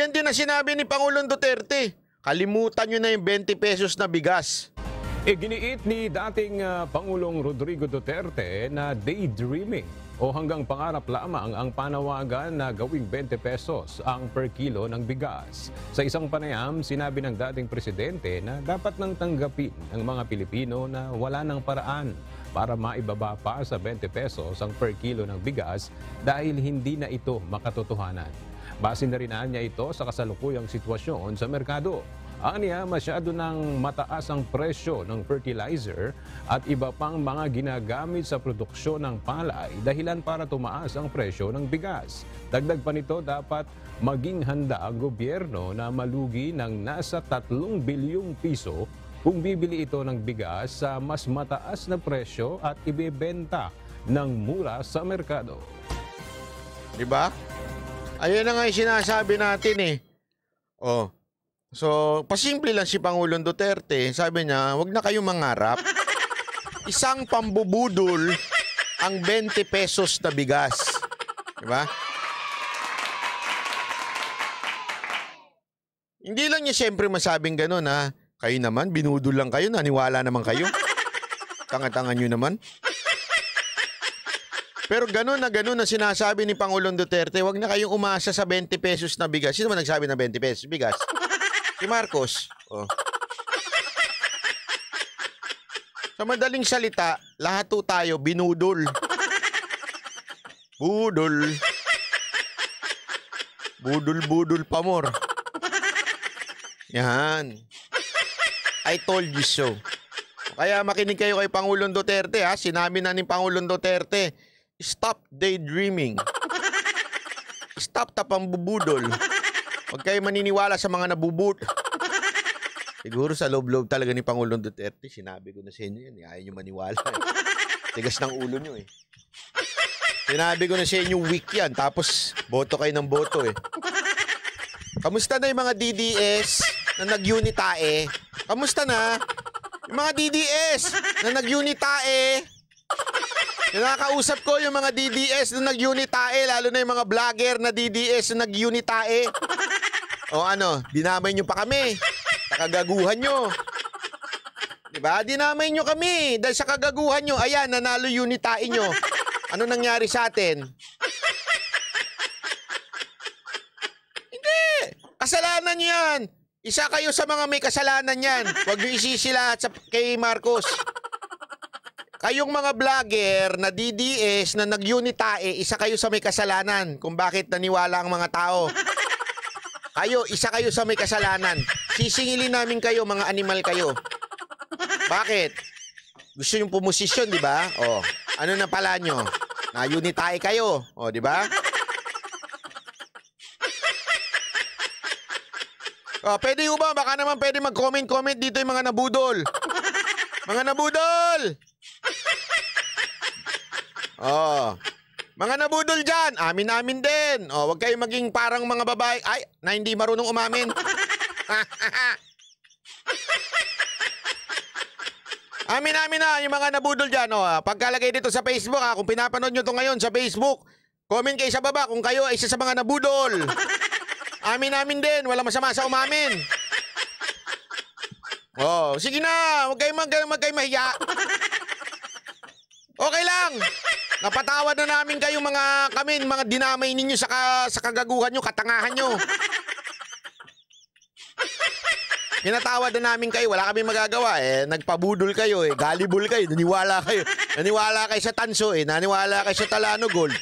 Yan din ang sinabi ni Pangulong Duterte. Kalimutan nyo na yung 20 pesos na bigas. Iginiit ni dating uh, Pangulong Rodrigo Duterte na daydreaming o hanggang pangarap lamang ang panawagan na gawing 20 pesos ang per kilo ng bigas. Sa isang panayam, sinabi ng dating presidente na dapat nang tanggapin ng mga Pilipino na wala ng paraan para maibaba pa sa 20 pesos ang per kilo ng bigas dahil hindi na ito makatotohanan. Base na rin niya ito sa kasalukuyang sitwasyon sa merkado. Aniya, masyado ng mataas ang presyo ng fertilizer at iba pang mga ginagamit sa produksyon ng palay dahilan para tumaas ang presyo ng bigas. Dagdag pa nito, dapat maging handa ang gobyerno na malugi ng nasa 3 bilyong piso kung bibili ito ng bigas sa mas mataas na presyo at ibebenta ng mura sa merkado. Diba? Ayun na nga yung sinasabi natin eh. Oh. So, pasimple lang si Pangulong Duterte. Sabi niya, wag na kayong mangarap. Isang pambubudol ang 20 pesos na bigas. Di ba? Hindi lang niya siyempre masabing ganun ha. Kayo naman, binudol lang kayo, naniwala naman kayo. Tangatangan niyo naman. Pero ganun na ganun na sinasabi ni Pangulong Duterte, wag na kayong umasa sa 20 pesos na bigas. Sino man nagsabi ng 20 pesos bigas? si Marcos. Oh. Sa madaling salita, lahat to tayo binudol. Budol. Budol-budol pamor. Yan. I told you so. Kaya makinig kayo kay Pangulong Duterte ha. Sinabi na ni Pangulong Duterte Stop daydreaming. Stop tapambubudol. Huwag kayo maniniwala sa mga nabubud. Siguro sa loob-loob talaga ni Pangulong Duterte, sinabi ko na sa inyo yan, eh. ayaw nyo maniwala. Eh. Tigas ng ulo nyo eh. Sinabi ko na sa inyo, weak yan. Tapos, boto kayo ng boto eh. Kamusta na yung mga DDS na nag-unitae? Kamusta na? Yung mga DDS na nag-unitae? Nakakausap ko yung mga DDS na nag-unitae, lalo na yung mga vlogger na DDS na nag-unitae. O ano, dinamay nyo pa kami. Takagaguhan nyo. Diba? Dinamay nyo kami. Dahil sa kagaguhan nyo, ayan, nanalo unitae nyo. Ano nangyari sa atin? Hindi. Kasalanan nyo yan. Isa kayo sa mga may kasalanan yan. Huwag nyo isisi lahat sa, kay Marcos. Kayong mga vlogger na DDS na nag-unitae, isa kayo sa may kasalanan kung bakit naniwala ang mga tao. Kayo, isa kayo sa may kasalanan. Sisingilin namin kayo, mga animal kayo. Bakit? Gusto yung pumosisyon, di ba? O, oh, ano na pala nyo? Na-unitae kayo. O, oh, di ba? Oh, pwede ba? Baka naman pwede mag-comment-comment dito yung mga nabudol. Mga nabudol! oh. Mga nabudol dyan, amin-amin din. oh, wag kayong maging parang mga babae, ay, na hindi marunong umamin. amin-amin na yung mga nabudol dyan. oh, ah, pagkalagay dito sa Facebook, ha, ah, kung pinapanood nyo to ngayon sa Facebook, comment kayo sa baba kung kayo ay isa sa mga nabudol. Amin-amin din, walang masama sa umamin. Oh, sige na, wag kayong mag, mag kayo mahiya. Okay lang. Napatawad na namin kayo mga kami, mga dinamay ninyo sa, ka, sa kagaguhan nyo, katangahan nyo. Pinatawad na namin kayo, wala kami magagawa eh. Nagpabudol kayo eh, galibol kayo, naniwala kayo. Naniwala kayo sa tanso eh, naniwala kayo sa talano gold.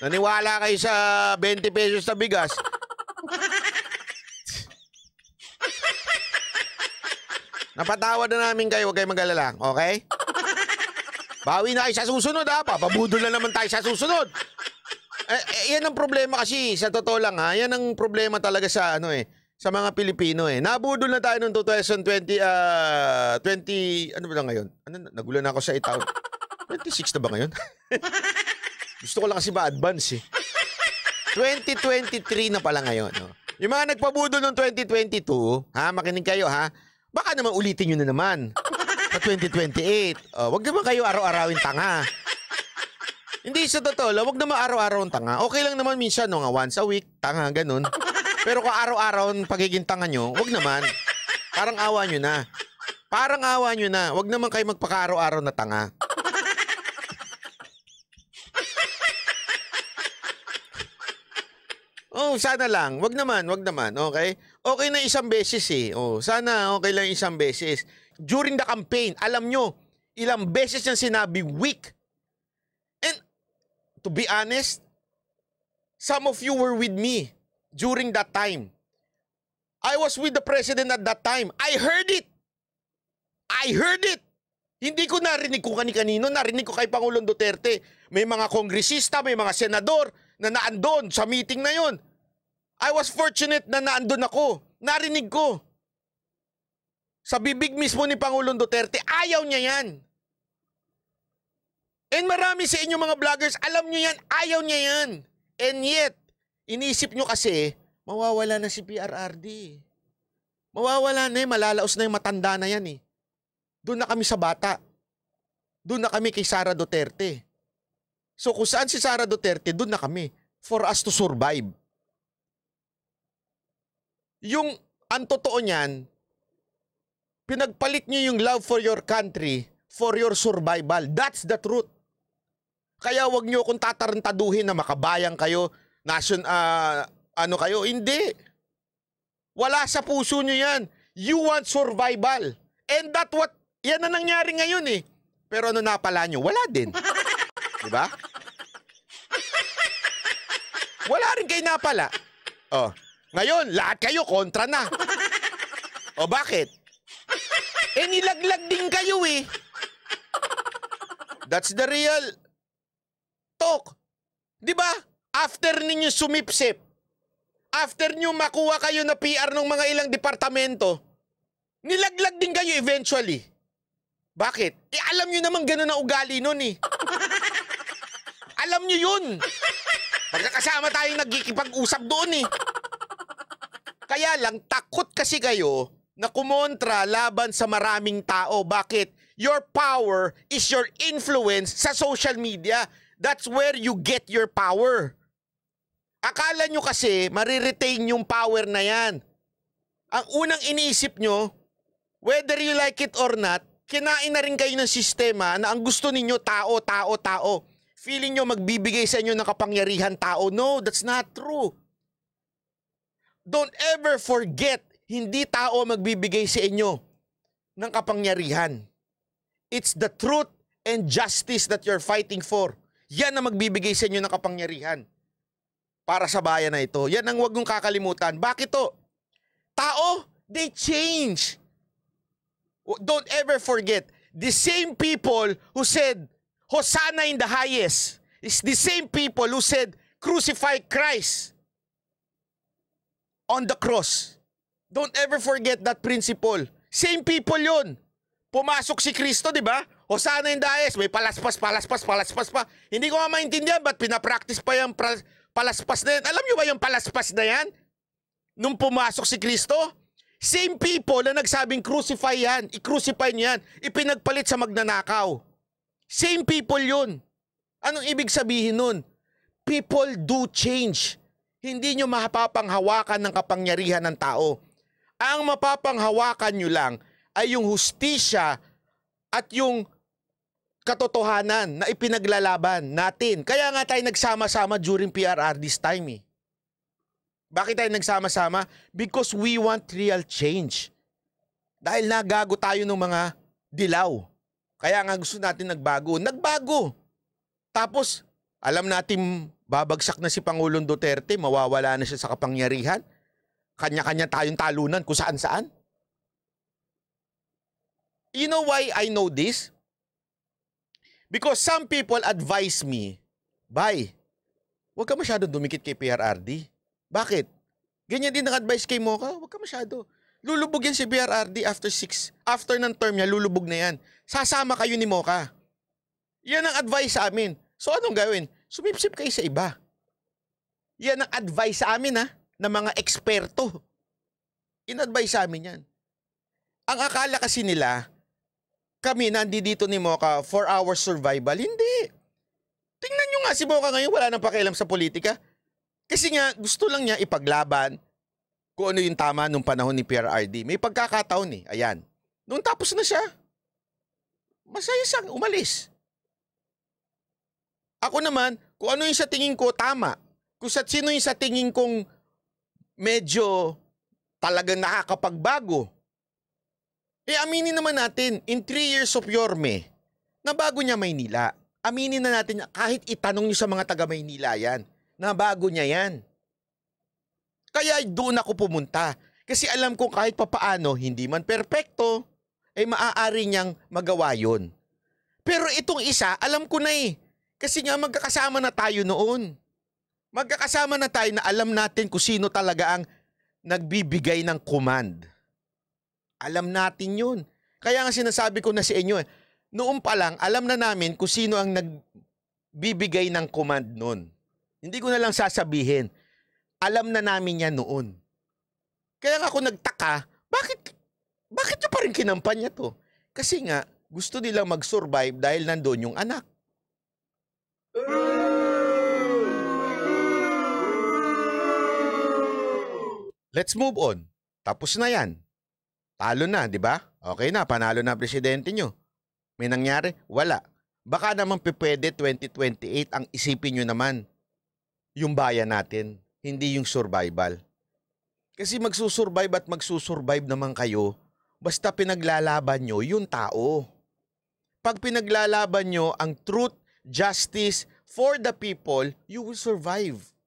Naniwala kayo sa 20 pesos sa bigas. Napatawad na namin kayo, huwag kayong mag okay? Bawi na kayo sa susunod ha. Papabudol na naman tayo sa susunod. Eh, eh, yan ang problema kasi. Sa totoo lang ha. Yan ang problema talaga sa ano eh. Sa mga Pilipino eh. Nabudol na tayo noong 2020. Uh, 20, ano ba na ngayon? Ano, nagulo na ako sa itaw. 26 na ba ngayon? Gusto ko lang kasi ba advance eh. 2023 na pala ngayon. No? Oh. Yung mga nagpabudol noong 2022, ha, makinig kayo ha, baka naman ulitin nyo na naman na 2028. Oh, wag naman kayo araw-arawin tanga. Hindi, sa totoo lang, wag naman araw-araw ang tanga. Okay lang naman minsan, no, nga once a week, tanga, ganun. Pero kung araw-araw ang pagiging tanga nyo, wag naman. Parang awa nyo na. Parang awa nyo na. Wag naman kayo magpaka-araw-araw na tanga. Oh, sana lang. Wag naman, wag naman. Okay? Okay na isang beses eh. Oh, sana okay lang isang beses during the campaign. Alam nyo, ilang beses niyang sinabi, weak. And to be honest, some of you were with me during that time. I was with the president at that time. I heard it. I heard it. Hindi ko narinig ko kani-kanino, narinig ko kay Pangulong Duterte. May mga kongresista, may mga senador na naandon sa meeting na yon. I was fortunate na naandon ako. Narinig ko. Sa bibig mismo ni Pangulong Duterte, ayaw niya yan. And marami sa inyo mga vloggers, alam niyo yan, ayaw niya yan. And yet, iniisip niyo kasi, mawawala na si PRRD. Mawawala na eh, malalaos na yung matanda na yan eh. Doon na kami sa bata. Doon na kami kay Sara Duterte. So kung saan si Sara Duterte, doon na kami. For us to survive. Yung, ang totoo niyan, Pinagpalit niyo yung love for your country for your survival. That's the truth. Kaya wag niyo akong tatarantaduhin na makabayan kayo, nation, uh, ano kayo. Hindi. Wala sa puso niyo yan. You want survival. And that what, yan na nangyari ngayon eh. Pero ano na pala nyo? Wala din. Di ba? Wala rin kayo napala. Oh. Ngayon, lahat kayo kontra na. O bakit? Eh, nilaglag din kayo eh. That's the real talk. Di ba? After ninyo sumipsip, after nyo makuha kayo na PR ng mga ilang departamento, nilaglag din kayo eventually. Bakit? Eh, alam nyo naman gano'n na ugali nun eh. alam nyo yun. Magkakasama tayong nagkikipag-usap doon eh. Kaya lang, takot kasi kayo na kumontra laban sa maraming tao. Bakit? Your power is your influence sa social media. That's where you get your power. Akala nyo kasi mariretain yung power na yan. Ang unang iniisip nyo, whether you like it or not, kinain na rin kayo ng sistema na ang gusto ninyo tao, tao, tao. Feeling nyo magbibigay sa inyo ng kapangyarihan tao. No, that's not true. Don't ever forget hindi tao magbibigay sa inyo ng kapangyarihan. It's the truth and justice that you're fighting for. Yan ang magbibigay sa inyo ng kapangyarihan para sa bayan na ito. Yan ang huwag mong kakalimutan. Bakit to? Tao, they change. Don't ever forget, the same people who said, Hosanna in the highest, is the same people who said, crucify Christ on the cross. Don't ever forget that principle. Same people yun. Pumasok si Kristo, di ba? O sana yung Daes, may palaspas, palaspas, palaspas pa. Hindi ko nga maintindihan ba't pinapractice pa yung palaspas na yan. Alam nyo ba yung palaspas na yan? Nung pumasok si Kristo? Same people na nagsabing crucify yan, i-crucify niyan, ipinagpalit sa magnanakaw. Same people yun. Anong ibig sabihin nun? People do change. Hindi nyo mapapanghawakan ng kapangyarihan ng tao. Ang mapapanghawakan nyo lang ay yung hustisya at yung katotohanan na ipinaglalaban natin. Kaya nga tayo nagsama-sama during PRR this time eh. Bakit tayo nagsama-sama? Because we want real change. Dahil nagago tayo ng mga dilaw. Kaya nga gusto natin nagbago. Nagbago! Tapos, alam natin babagsak na si Pangulong Duterte, mawawala na siya sa kapangyarihan kanya-kanya tayong talunan kung saan-saan. You know why I know this? Because some people advise me, Bay, huwag ka masyadong dumikit kay PRRD. Bakit? Ganyan din ang advice kay Moka, huwag ka masyado. Lulubog yan si BRRD after 6. After ng term niya, lulubog na yan. Sasama kayo ni Moka. Yan ang advice sa amin. So anong gawin? Sumipsip kayo sa iba. Yan ang advice sa amin ha na mga eksperto. Inadvise sa amin yan. Ang akala kasi nila, kami nandi dito ni Mocha for our survival. Hindi. Tingnan nyo nga si Mocha ngayon, wala nang pakialam sa politika. Kasi nga, gusto lang niya ipaglaban kung ano yung tama nung panahon ni PRRD. May pagkakataon eh, ayan. Nung tapos na siya. Masaya siyang umalis. Ako naman, kung ano yung sa tingin ko tama, kung sa sino yung sa tingin kong medyo talagang nakakapagbago. Eh aminin naman natin, in 3 years of Yorme, nabago niya Maynila. Aminin na natin, kahit itanong niyo sa mga taga Maynila yan, nabago niya yan. Kaya doon ako pumunta. Kasi alam ko kahit papaano, hindi man perpekto, ay eh, maaari niyang magawa yon. Pero itong isa, alam ko na eh. Kasi nga magkakasama na tayo noon. Magkakasama na tayo na alam natin kung sino talaga ang nagbibigay ng command. Alam natin yun. Kaya nga sinasabi ko na sa inyo, eh, noon pa lang, alam na namin kung sino ang nagbibigay ng command noon. Hindi ko na lang sasabihin. Alam na namin yan noon. Kaya nga ako nagtaka, bakit, bakit nyo pa rin kinampanya to? Kasi nga, gusto nilang mag-survive dahil nandoon yung anak. Let's move on. Tapos na yan. Talo na, di ba? Okay na, panalo na presidente nyo. May nangyari? Wala. Baka naman pwede 2028 ang isipin nyo naman. Yung bayan natin, hindi yung survival. Kasi magsusurvive at magsusurvive naman kayo basta pinaglalaban nyo yung tao. Pag pinaglalaban nyo ang truth, justice for the people, you will survive.